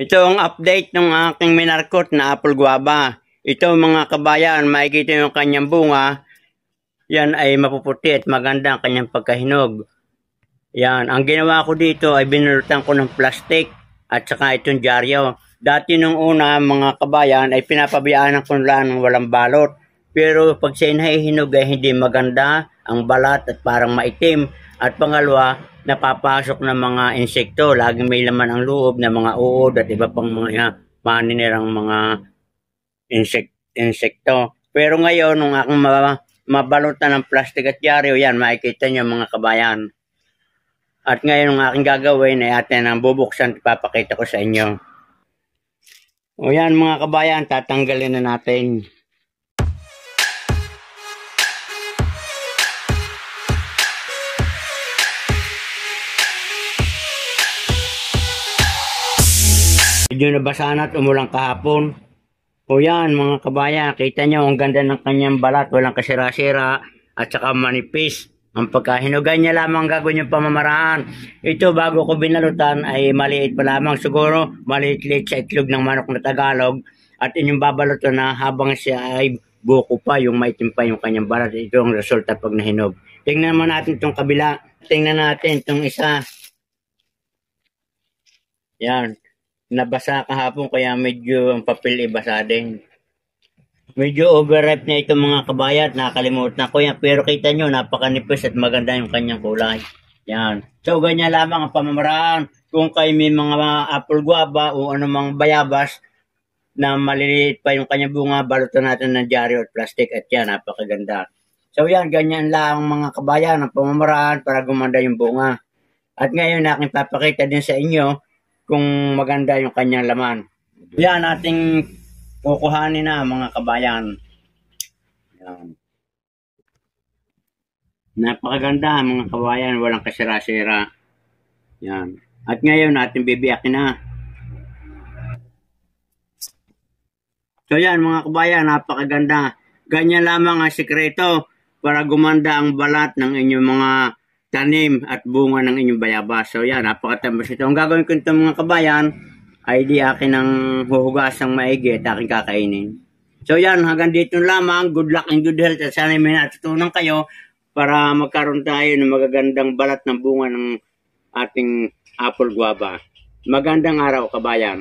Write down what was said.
Ito ang update ng aking minarkot na apple guava. Ito mga kabayan, makikita yung kanyang bunga. Yan ay mapuputi at maganda ang kanyang pagkahinog. Yan, ang ginawa ko dito ay binurutan ko ng plastic at saka itong dyaryo. Dati nung una mga kabayan ay pinapabayaan ng kunlaan ng walang balot. Pero pag siya inahihinog ay hindi maganda ang balat at parang maitim. At pangalawa, napapasok ng mga insekto. Laging may laman ang loob ng mga uod at iba pang mga maninirang mga insect, insekto. Pero ngayon, nung aking mabalutan ng plastic at yari, yan, makikita niyo mga kabayan. At ngayon, ang aking gagawin ay atin ang bubuksan ipapakita ko sa inyo. O yan mga kabayan, tatanggalin na natin. medyo nabasaan at umulang kahapon. O yan mga kabayan, kita nyo ang ganda ng kanyang balat, walang kasira-sira at saka manipis. Ang pagkahinugan niya lamang gagawin yung pamamaraan. Ito bago ko binalutan ay maliit pa lamang siguro, maliit-liit sa itlog ng manok na Tagalog at inyong babalutan na habang siya ay buko pa yung maitim pa yung kanyang balat. Ito ang resulta pag nahinog. Tingnan naman natin itong kabila. Tingnan natin itong isa. Yan. Nabasa kahapon kaya medyo ang papel ibasa eh, din. Medyo overripe na itong mga kabayat. Nakakalimutan ko yan. Pero kita nyo, napakanipis at maganda yung kanyang kulay. Yan. So, ganyan lamang ang pamamaraan. Kung kayo may mga apple guava o anumang bayabas na maliliit pa yung kanyang bunga, balutan natin ng dyaryo at plastic at yan, napakaganda. So yan, ganyan lang mga kabayan ang pamamaraan para gumanda yung bunga. At ngayon, aking papakita din sa inyo kung maganda yung kanyang laman. Yan ating kukuhanin na mga kabayan. Yan. Napakaganda mga kabayan, walang kasira-sira. Yan. At ngayon natin bibiyakin na. So yan mga kabayan, napakaganda. Ganyan lamang ang sikreto para gumanda ang balat ng inyong mga tanim at bunga ng inyong bayabas. So yan, napakatambas ito. Ang gagawin ko ito mga kabayan, ay di akin ang ng maigi at aking kakainin. So yan, hanggang dito lamang. Good luck and good health at sana may natutunan kayo para magkaroon tayo ng magagandang balat ng bunga ng ating apple guava. Magandang araw kabayan.